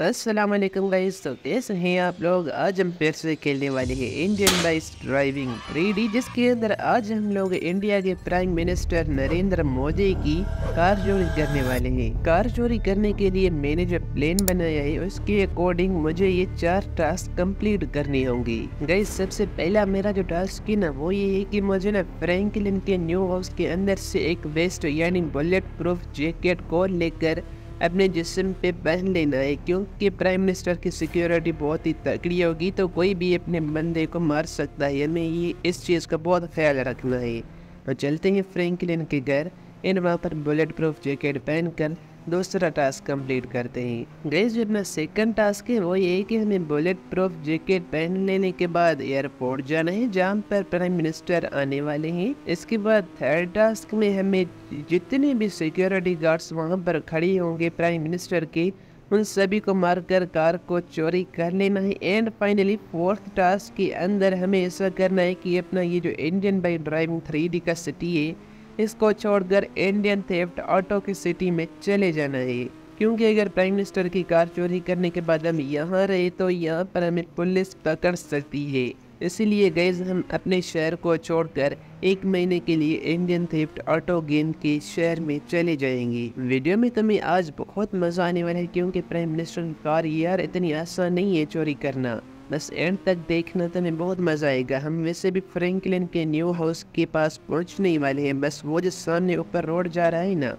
Aslam guys तो कैसे हैं आप लोग आज हम फिर से खेलने वाले हैं इंडियन बाइस ड्राइविंग थ्री जिसके अंदर आज हम लोग इंडिया के प्राइम मिनिस्टर नरेंद्र मोदी की कार चोरी करने वाले हैं कार चोरी करने के लिए मैंने जो प्लान बनाया है उसके अकॉर्डिंग मुझे ये चार टास्क कंप्लीट करनी होंगी गई सबसे पहला मेरा जो टास्क है ना वो ये है की मुझे ना फ्रेंकलिन के न्यू हाउस के अंदर से एक वेस्ट यानी बुलेट प्रूफ जैकेट को लेकर अपने जिसम पे बन लेना है क्योंकि प्राइम मिनिस्टर की सिक्योरिटी बहुत ही तकड़ी होगी तो कोई भी अपने बंदे को मार सकता है हमें ये इस चीज़ का बहुत ख्याल रखना है तो चलते हैं फ्रेंकलिन के घर इन वहाँ पर बुलेट प्रूफ जैकेट पहनकर दूसरा टास्क कंप्लीट करते हैं गैस जो अपना सेकंड टास्क है वो ये कि हमें बुलेट प्रूफ जैकेट पहन लेने के बाद एयरपोर्ट जाना है जहाँ पर प्राइम मिनिस्टर आने वाले हैं इसके बाद थर्ड टास्क में हमें जितने भी सिक्योरिटी गार्ड्स वहाँ पर खड़े होंगे प्राइम मिनिस्टर के उन सभी को मारकर कार को चोरी कर लेना है एंड फाइनली फोर्थ टास्क के अंदर हमें ऐसा करना है कि अपना ये जो इंडियन बाइक ड्राइविंग थ्री का सिटी है इसको छोड़कर इंडियन थेफ्ट ऑटो की सिटी में चले जाना है क्योंकि अगर प्राइम मिनिस्टर की कार चोरी करने के बाद हम यहाँ रहे तो यहाँ पर हमें पुलिस पकड़ सकती है इसलिए गैज हम अपने शहर को छोड़कर एक महीने के लिए इंडियन थेफ्ट ऑटो गेम के शहर में चले जाएंगे वीडियो में तुम्हें आज बहुत मजा आने वाला है क्योंकि प्राइम मिनिस्टर की कार यार इतनी आसान नहीं है चोरी करना बस एंड तक देखना तो हमें बहुत मज़ा आएगा हम वैसे भी फ्रैंकलिन के न्यू हाउस के पास पहुंचने वाले हैं बस वो जो सामने ऊपर रोड जा रहा है ना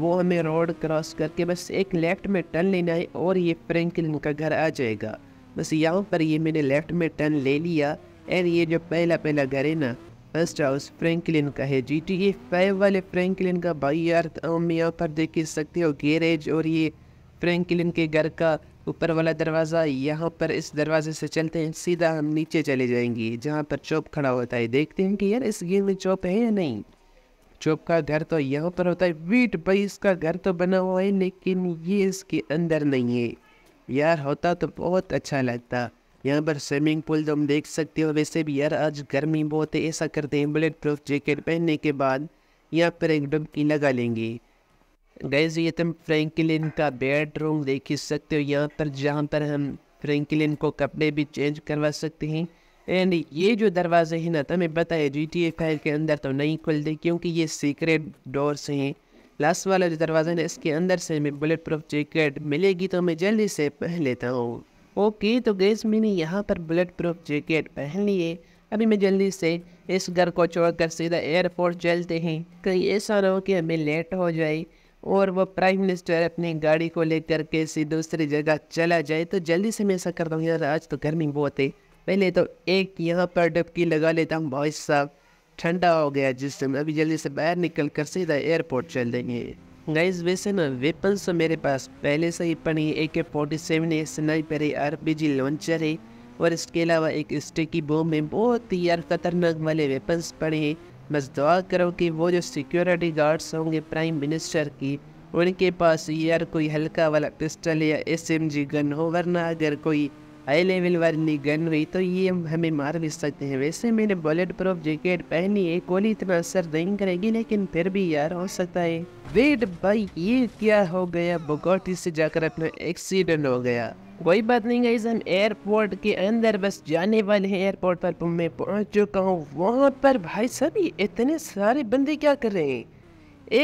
वो हमें रोड क्रॉस करके बस एक लेफ्ट में टर्न लेना है और ये फ्रैंकलिन का घर आ जाएगा बस यहाँ पर ये मैंने लेफ्ट में टर्न ले लिया एंड ये जो पहला पहला घर है ना फर्स्ट हाउस फ्रेंकलिन का है जी टी ए फाइव वाले फ्रेंकलिन का भाई यार तो हम यहाँ पर देख सकते हो गैरेज और ये फ्रेंकलिन के घर का ऊपर वाला दरवाज़ा यहाँ पर इस दरवाजे से चलते हैं सीधा हम नीचे चले जाएंगे जहाँ पर चौप खड़ा होता है देखते हैं कि यार इस गेम में चौप है या नहीं चौप का घर तो यहाँ पर होता है वीट भाई इसका घर तो बना हुआ है लेकिन ये इसके अंदर नहीं है यार होता तो बहुत अच्छा लगता यहाँ पर स्विमिंग पूल तो हम देख सकते हो वैसे भी यार आज गर्मी बहुत है ऐसा करते हैं बुलेट प्रूफ जैकेट पहनने के बाद यहाँ पर एक डुबकी लगा लेंगे गैस ये तुम फ्रैंकलिन का बेडरूम देख ही सकते हो यहाँ पर जहाँ पर हम फ्रैंकलिन को कपड़े भी चेंज करवा सकते हैं एंड ये जो दरवाज़े हैं ना तुम्हें बताए जी टी फाइव के अंदर तो नहीं खुलते क्योंकि ये सीक्रेट डोर्स हैं लास्ट वाला जो दरवाज़ा है इसके अंदर से हमें बुलेट प्रूफ जैकेट मिलेगी तो मैं जल्दी से पहन लेता हूँ ओके तो गैस मैंने यहाँ पर बुलेट प्रूफ जैकेट पहन लिए अभी मैं जल्दी से इस घर को छोड़कर सीधा एयरपोर्ट चलते हैं कहीं ऐसा ना हो कि हमें लेट हो जाए और वह प्राइम मिनिस्टर अपनी गाड़ी को लेकर के किसी दूसरी जगह चला जाए तो जल्दी से मैं ऐसा करता हूँ यार आज तो गर्मी बहुत है पहले तो एक यहाँ पर डबकी लगा लेता हूँ भाई साहब ठंडा हो गया जिस समय अभी जल्दी से बाहर निकल कर सीधा एयरपोर्ट चल देंगे गाइज वैसे ना वेपन्स तो मेरे पास पहले से ही पड़ी ए के फोर्टी सेवन है स्नाइपर है आर पी जी लॉन्चर है और इसके अलावा एक स्टिकी बॉम्ब है बहुत ही यार खतरनाक वाले वेपन्स पड़े हैं बस दुआ करो कि वो जो सिक्योरिटी गार्ड्स होंगे प्राइम मिनिस्टर की उनके पास यार कोई हल्का वाला पिस्टल या एस एम जी गन हो वरना अगर कोई हाई लेवल वाली गन हुई तो ये हमें मार भी सकते हैं वैसे मैंने बुलेट प्रूफ जैकेट पहनी है गोली इतना असर नहीं करेगी लेकिन फिर भी यार हो सकता है वेट भाई ये क्या हो गया बोगोटी से जाकर अपना एक्सीडेंट हो गया कोई बात नहीं गई हम एयरपोर्ट के अंदर बस जाने वाले हैं एयरपोर्ट पर तो मैं पहुंच चुका हूँ वहाँ पर भाई सब ये इतने सारे बंदे क्या कर रहे हैं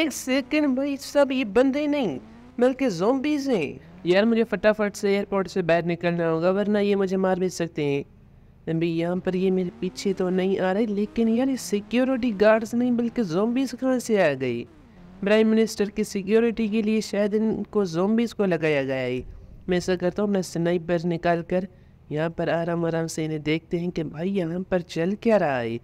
एक सेकंड भाई सब ये बंदे नहीं बल्कि जोम्बीज हैं यार मुझे फटाफट से एयरपोर्ट से बाहर निकलना होगा वरना ये मुझे मार भी सकते हैं अभी यहाँ पर ये मेरे पीछे तो नहीं आ रहे लेकिन यार ये सिक्योरिटी गार्ड्स नहीं बल्कि जोम्बीज कहाँ से आ गई प्राइम मिनिस्टर की सिक्योरिटी के लिए शायद इनको जोम्बीज को लगाया गया है मैं ऐसा करता हूँ मैं स्नाइपर निकाल कर यहाँ पर आराम आराम से इन्हें देखते हैं कि भाई यहाँ पर चल क्या रहा है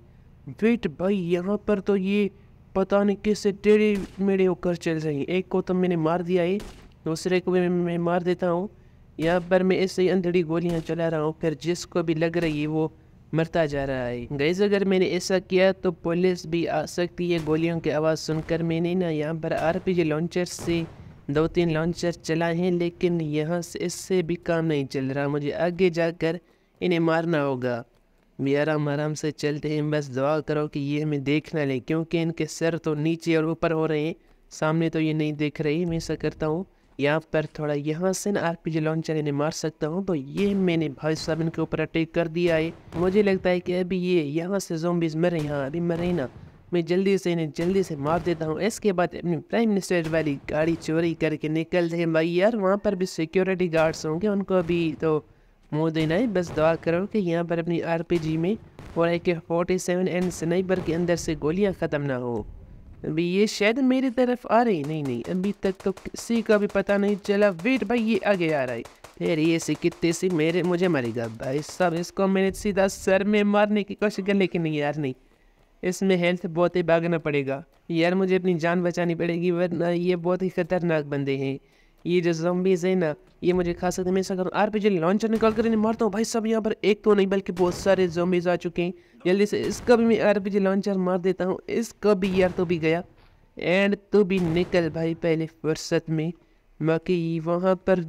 वेट भाई यहाँ पर तो ये पता नहीं किससे टेढ़े मेढ़े होकर चल रही एक को तो मैंने मार दिया है दूसरे को भी मैं मार देता हूँ यहाँ पर मैं ऐसे ही अंधड़ी गोलियाँ चला रहा हूँ फिर जिसको भी लग रही है वो मरता जा रहा है गैस अगर मैंने ऐसा किया तो पुलिस भी आ सकती है गोलियों की आवाज़ सुनकर मैंने ना यहाँ पर आर पी लॉन्चर से दो तीन लॉन्चर चलाए हैं लेकिन यहाँ से इससे भी काम नहीं चल रहा मुझे आगे जाकर इन्हें मारना होगा भी आराम आराम से चलते हैं बस दुआ करो कि ये हमें देख ना लें क्योंकि इनके सर तो नीचे और ऊपर हो रहे हैं सामने तो ये नहीं देख रही मैं ऐसा करता हूँ यहाँ पर थोड़ा यहाँ से ना आर पी लॉन्चर इन्हें मार सकता हूँ तो ये मैंने भाई साहब इनके ऊपर अटैक कर दिया है मुझे लगता है कि अभी ये यहाँ से जोम्बिस मरे यहाँ अभी मरे ना मैं जल्दी से इन्हें जल्दी से मार देता हूँ इसके बाद अपनी प्राइम मिनिस्टर वाली गाड़ी चोरी करके निकल जाए भाई यार वहाँ पर भी सिक्योरिटी गार्ड्स होंगे उनको भी तो मुँह देना है बस दुआ करो कि यहाँ पर अपनी जी में और एक के फोर्टी सेवन एंड स्नाइपर के अंदर से गोलियाँ ख़त्म ना हो अभी ये शायद मेरी तरफ आ रही नहीं नहीं अभी तक तो किसी का भी पता नहीं चला वेट भाई ये आगे आ रहा है फिर ये से कितने से मेरे मुझे मरेगा भाई सब इसको मैंने सीधा सर में मारने की कोशिश कर लेकिन नहीं यार नहीं इसमें हेल्थ बहुत ही भागना पड़ेगा यार मुझे अपनी जान बचानी पड़ेगी वरना ये बहुत ही खतरनाक बंदे हैं ये जो जम्बीज है ना ये मुझे खा सकते मैं ऐसा करूँ आर पी जी लॉन्चर निकाल कर इन्हें मारता हूँ भाई सब यहाँ पर एक तो नहीं बल्कि बहुत सारे जम्बीज आ चुके हैं जल्दी से इसका भी मैं आर पी जी लॉन्चर मार देता हूँ इसका भी यार तो भी गया एंड तो भी निकल भाई पहले फुर्सत में बाकी वहाँ पर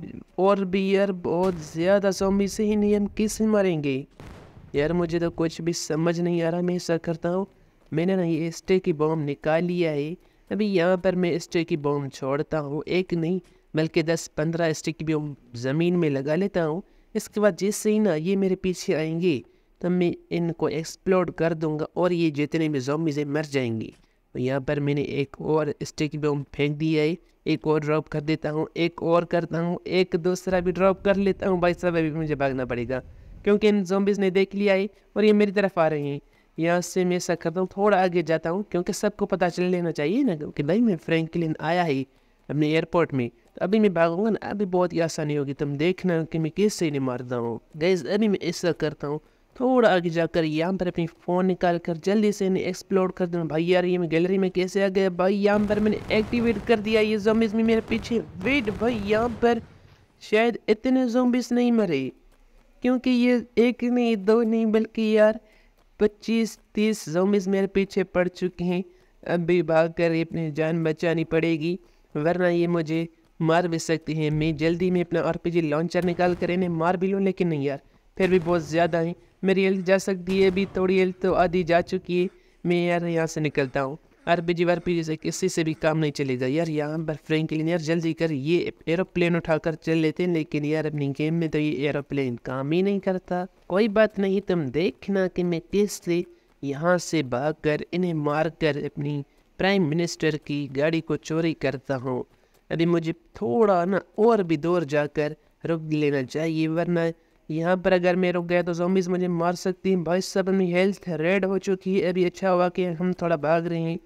और भी यार बहुत ज़्यादा जम्बी से ही नहीं हम किस मारेंगे यार मुझे तो कुछ भी समझ नहीं आ रहा मैं ऐसा करता हूँ मैंने ना ये स्टे की बॉम निकाल लिया है अभी यहाँ पर मैं स्टे की बॉम छोड़ता हूँ एक नहीं बल्कि दस पंद्रह स्टे की बॉम ज़मीन में लगा लेता हूँ इसके बाद जैसे ही ना ये मेरे पीछे आएंगे तब मैं इनको एक्सप्लोर कर दूंगा और ये जितने भी जोमीज़े मर जाएंगी तो यहाँ पर मैंने एक और की बम फेंक दिया है एक और ड्रॉप कर देता हूँ एक और करता हूँ एक दूसरा भी ड्रॉप कर लेता हूँ भाई साहब अभी मुझे भागना पड़ेगा क्योंकि इन जोम्बिस ने देख लिया है और ये मेरी तरफ आ रहे हैं यहाँ से मैं ऐसा हूँ थोड़ा आगे जाता हूँ क्योंकि सबको पता चल लेना चाहिए ना कि भाई मैं फ्रैंकलिन आया ही अपने एयरपोर्ट में तो अभी मैं भागूंगा ना अभी बहुत ही आसानी होगी तुम देखना कि मैं कैसे नहीं मारता हूँ गैस अभी मैं ऐसा करता हूँ थोड़ा आगे जाकर यहाँ पर अपनी फ़ोन निकाल कर जल्दी से इन्हें एक्सप्लोर कर दूँ भाई यार ये मैं गैलरी में कैसे आ गया भाई यहाँ पर मैंने एक्टिवेट कर दिया ये जोबिस में मेरे पीछे वेट भाई यहाँ पर शायद इतने जोम्बिस नहीं मरे क्योंकि ये एक नहीं दो नहीं बल्कि यार पच्चीस तीस जोमिस मेरे पीछे पड़ चुके हैं अब भी भाग कर अपनी जान बचानी पड़ेगी वरना ये मुझे मार भी सकती हैं मैं जल्दी में अपना आर लॉन्चर निकाल कर इन्हें मार भी लूँ लेकिन नहीं यार फिर भी बहुत ज़्यादा है मेरी हेल्थ जा सकती है अभी थोड़ी हेल्थ तो आधी जा चुकी है मैं यार यहाँ से निकलता हूँ आरपीजी वारपीजी से किसी से भी काम नहीं चलेगा यार यहाँ पर फ्रैंकलिन यार जल्दी कर ये एरोप्लेन उठाकर चल लेते हैं लेकिन यार अपनी गेम में तो ये एरोप्लेन काम ही नहीं करता कोई बात नहीं तुम देखना कि मैं से यहाँ से भाग कर इन्हें मार कर अपनी प्राइम मिनिस्टर की गाड़ी को चोरी करता हूँ अभी मुझे थोड़ा ना और भी दूर जाकर रुक लेना चाहिए वरना यहाँ पर अगर मैं रुक गया तो जोम्बिस मुझे मार सकती हैं भाई सब अपनी हेल्थ रेड हो चुकी है अभी अच्छा हुआ कि हम थोड़ा भाग रहे हैं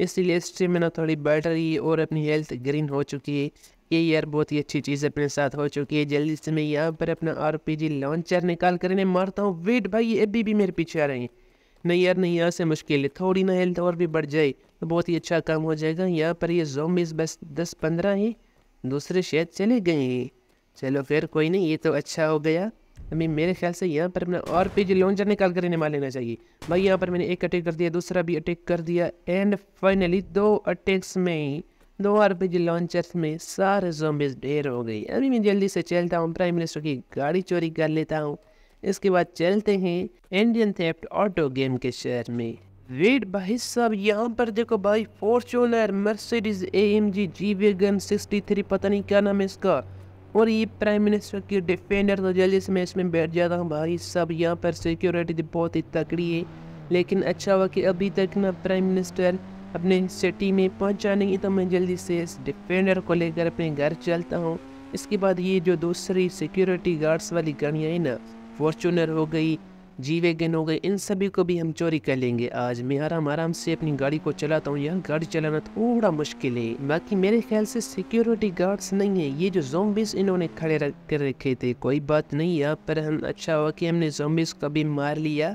इसलिए इस ट्रिम थोड़ी ना थोड़ी और अपनी हेल्थ ग्रीन हो चुकी है ये यार बहुत ही अच्छी चीज़ अपने साथ हो चुकी है जल्दी से मैं यहाँ पर अपना आर पी जी लॉन्चर निकाल कर इन्हें मारता हूँ वेट भाई अभी भी मेरे पीछे आ रहे हैं नहीं यार नहीं यहाँ से मुश्किल है थोड़ी ना हेल्थ और भी बढ़ जाए तो बहुत ही अच्छा काम हो जाएगा यहाँ पर ये जोम्बिस बस दस पंद्रह ही दूसरे शायद चले गए हैं चलो फिर कोई नहीं ये तो अच्छा हो गया अभी मेरे ख्याल से यहाँ पर अपना और पेज लॉन्चर निकाल कर इन्हें मार लेना चाहिए भाई यहाँ पर मैंने एक अटैक कर दिया दूसरा भी अटैक कर दिया एंड फाइनली दो अटैक्स में ही दो आर पी जी लॉन्चर्स में सारे जोम्बिस ढेर हो गई अभी मैं जल्दी से चलता हूँ प्राइम मिनिस्टर की गाड़ी चोरी कर लेता हूँ इसके बाद चलते हैं इंडियन थेप्ट ऑटो गेम के शहर में वेट भाई साहब यहाँ पर देखो भाई Fortuner Mercedes M G G wagon sixty three पता नहीं क्या नाम है इसका और ये प्राइम मिनिस्टर की डिफेंडर तो जल्दी से मैं इसमें बैठ जाता हूँ भाई सब यहाँ पर सिक्योरिटी तो बहुत ही तकड़ी है लेकिन अच्छा हुआ कि अभी तक ना प्राइम मिनिस्टर अपने सिटी में पहुँचा नहीं तो मैं जल्दी से इस डिफेंडर को लेकर अपने घर चलता हूँ इसके बाद ये जो दूसरी सिक्योरिटी गार्ड्स वाली गाड़ियाँ हैं ना फॉर्चूनर हो गई जी गिन हो गए इन सभी को भी हम चोरी कर लेंगे आज मैं आराम आराम से अपनी गाड़ी को चलाता हूँ यहाँ गाड़ी चलाना थोड़ा मुश्किल है बाकी मेरे ख्याल से सिक्योरिटी गार्ड्स नहीं है ये जो जोम्बिस इन्होंने खड़े कर रखे थे कोई बात नहीं यहाँ पर हम अच्छा हुआ कि हमने जोम्बिस को भी मार लिया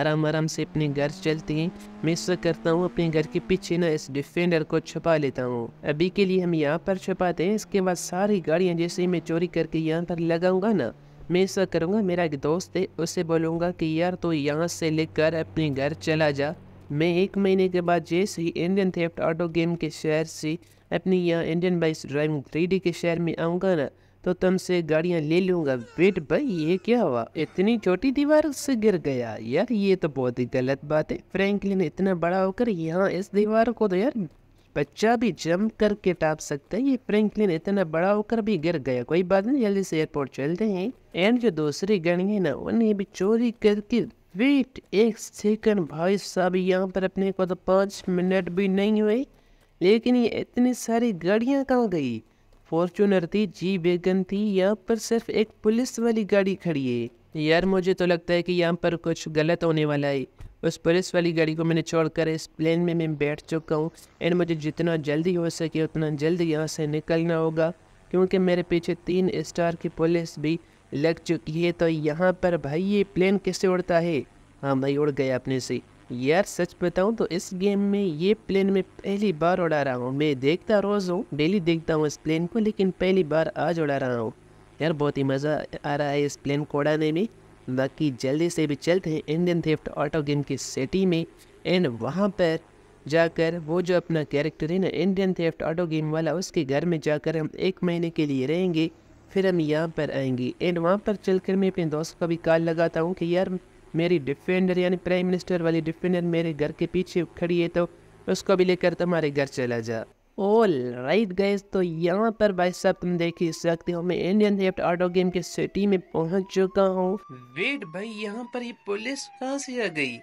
आराम आराम से अपने घर चलते हैं मैं इस करता हूँ अपने घर के पीछे ना इस डिफेंडर को छुपा लेता हूँ अभी के लिए हम यहाँ पर छुपाते हैं इसके बाद सारी गाड़ियाँ जैसे ही मैं चोरी करके यहाँ पर लगाऊंगा ना मैं ऐसा करूँगा मेरा एक दोस्त है उसे बोलूँगा कि यार तू तो यहाँ से लेकर अपने घर चला जा मैं एक महीने के बाद जैसे ही इंडियन थेफ्ट ऑटो गेम के शहर से अपनी यहाँ इंडियन बाइक ड्राइविंग थ्री के शहर में आऊँगा ना तो तुमसे गाड़ियाँ ले लूँगा वेट भाई ये क्या हुआ इतनी छोटी दीवार से गिर गया यार ये तो बहुत ही गलत बात है फ्रैंकलिन इतना बड़ा होकर यहाँ इस दीवार को तो यार बच्चा भी जम करके टाप सकता है ये फ्रैंकलिन इतना बड़ा होकर भी गिर गया कोई बात नहीं जल्दी से एयरपोर्ट चलते हैं एंड जो दूसरी गणी है ना उन्हें भी चोरी करके वेट एक सेकंड भाई साहब यहाँ पर अपने को तो पाँच मिनट भी नहीं हुए लेकिन ये इतनी सारी गाड़ियाँ कहाँ गई फॉर्चूनर थी जी वेगन थी यहाँ पर सिर्फ एक पुलिस वाली गाड़ी खड़ी है यार मुझे तो लगता है कि यहाँ पर कुछ गलत होने वाला है उस पुलिस वाली गाड़ी को मैंने छोड़कर इस प्लेन में मैं बैठ चुका हूँ एंड मुझे जितना जल्दी हो सके उतना जल्दी यहाँ से निकलना होगा क्योंकि मेरे पीछे तीन स्टार की पुलिस भी लग चुकी है तो यहाँ पर भाई ये प्लेन कैसे उड़ता है हाँ भाई उड़ गया अपने से यार सच बताऊँ तो इस गेम में ये प्लेन में पहली बार उड़ा रहा हूँ मैं देखता रोज़ हूँ डेली देखता हूँ इस प्लेन को लेकिन पहली बार आज उड़ा रहा हूँ यार बहुत ही मज़ा आ रहा है इस प्लेन कोडाने में बाकी जल्दी से भी चलते हैं इंडियन थिफ्ट ऑटो गेम की सिटी में एंड वहाँ पर जाकर वो जो अपना कैरेक्टर है ना इंडियन थिफ्ट ऑटो गेम वाला उसके घर में जाकर हम एक महीने के लिए रहेंगे फिर हम यहाँ पर आएंगे एंड वहाँ पर चलकर मैं अपने दोस्त का भी कॉल लगाता हूँ कि यार मेरी डिफेंडर यानी प्राइम मिनिस्टर वाली डिफेंडर मेरे घर के पीछे खड़ी है तो उसको भी लेकर तुम्हारे घर चला जा ऑल राइट गैस तो यहाँ पर भाई साहब तुम देख ही सकते हो मैं इंडियन थेफ्ट ऑटो गेम के सिटी में पहुंच चुका हूँ वेट भाई यहाँ पर ये पुलिस कहाँ से आ गई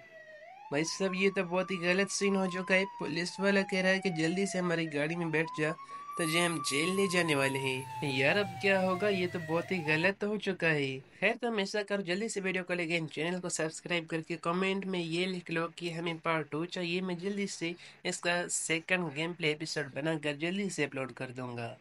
भाई साहब ये तो बहुत ही गलत सीन हो चुका है पुलिस वाला कह रहा है कि जल्दी से हमारी गाड़ी में बैठ जा तुझे हम जेल ले जाने वाले हैं यार अब क्या होगा ये तो बहुत ही गलत हो चुका है खैर तुम ऐसा कर जल्दी से वीडियो को लेकर चैनल को सब्सक्राइब करके कमेंट में ये लिख लो कि हमें पार्ट टू चाहिए मैं जल्दी से इसका सेकंड गेम प्ले एपिसोड बनाकर जल्दी से अपलोड कर दूंगा